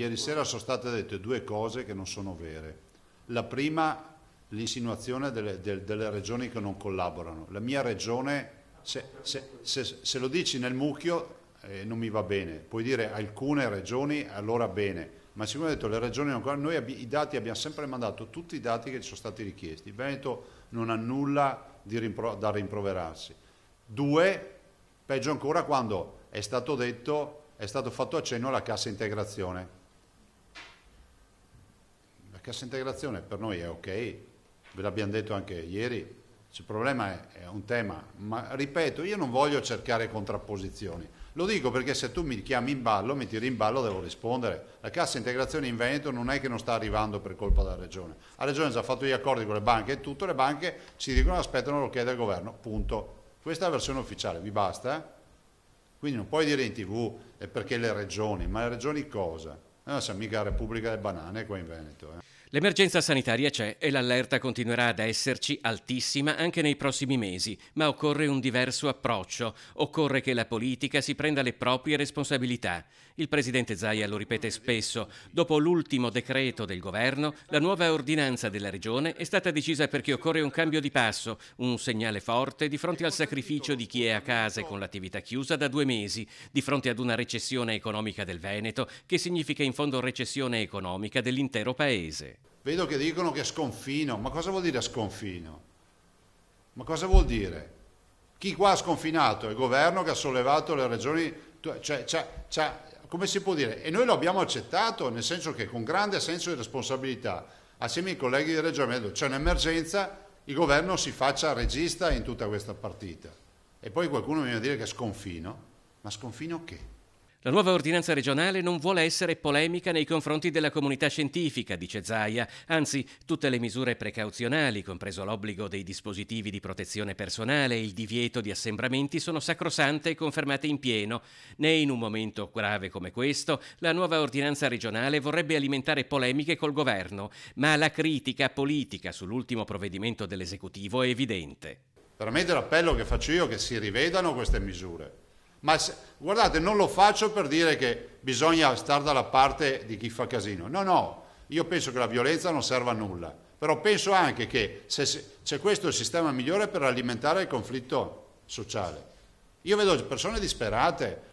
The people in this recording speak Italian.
ieri sera sono state dette due cose che non sono vere. La prima, l'insinuazione delle, de, delle regioni che non collaborano. La mia regione, se, se, se, se lo dici nel mucchio, eh, non mi va bene. Puoi dire alcune regioni, allora bene. Ma siccome ho detto le regioni non collaborano, noi i dati abbiamo sempre mandato tutti i dati che ci sono stati richiesti. Il Veneto non ha nulla rimpro da rimproverarsi. Due, peggio ancora quando è stato detto, è stato fatto accenno alla cassa integrazione. La cassa integrazione per noi è ok, ve l'abbiamo detto anche ieri, il problema è, un tema, ma ripeto, io non voglio cercare contrapposizioni. Lo dico perché se tu mi chiami in ballo, mi tiri in ballo, devo rispondere. La cassa integrazione in Veneto non è che non sta arrivando per colpa della Regione. La Regione ha già fatto gli accordi con le banche e tutto, le banche ci dicono aspettano l'ok del governo, punto. Questa è la versione ufficiale, vi basta? Quindi non puoi dire in tv perché le regioni, ma le regioni cosa? non ah, siamo mica Repubblica delle Banane qua in Veneto. Eh. L'emergenza sanitaria c'è e l'allerta continuerà ad esserci altissima anche nei prossimi mesi, ma occorre un diverso approccio, occorre che la politica si prenda le proprie responsabilità. Il presidente Zaia lo ripete spesso, dopo l'ultimo decreto del governo, la nuova ordinanza della regione è stata decisa perché occorre un cambio di passo, un segnale forte di fronte al sacrificio di chi è a casa e con l'attività chiusa da due mesi, di fronte ad una recessione economica del Veneto che significa in fondo recessione economica dell'intero paese. Vedo che dicono che sconfino, ma cosa vuol dire sconfino? Ma cosa vuol dire? Chi qua ha sconfinato? Il governo che ha sollevato le regioni, cioè, cioè, cioè, cioè, come si può dire? E noi lo abbiamo accettato, nel senso che con grande senso di responsabilità, assieme ai colleghi di Regione, c'è un'emergenza, il governo si faccia regista in tutta questa partita. E poi qualcuno mi viene a dire che sconfino, ma sconfino che? La nuova ordinanza regionale non vuole essere polemica nei confronti della comunità scientifica, dice Zaia, anzi tutte le misure precauzionali, compreso l'obbligo dei dispositivi di protezione personale e il divieto di assembramenti, sono sacrosante e confermate in pieno. Né in un momento grave come questo la nuova ordinanza regionale vorrebbe alimentare polemiche col governo, ma la critica politica sull'ultimo provvedimento dell'esecutivo è evidente. Veramente l'appello che faccio io è che si rivedano queste misure ma se, guardate, non lo faccio per dire che bisogna stare dalla parte di chi fa casino. No, no, io penso che la violenza non serva a nulla, però penso anche che se, se questo è il sistema migliore per alimentare il conflitto sociale. Io vedo persone disperate,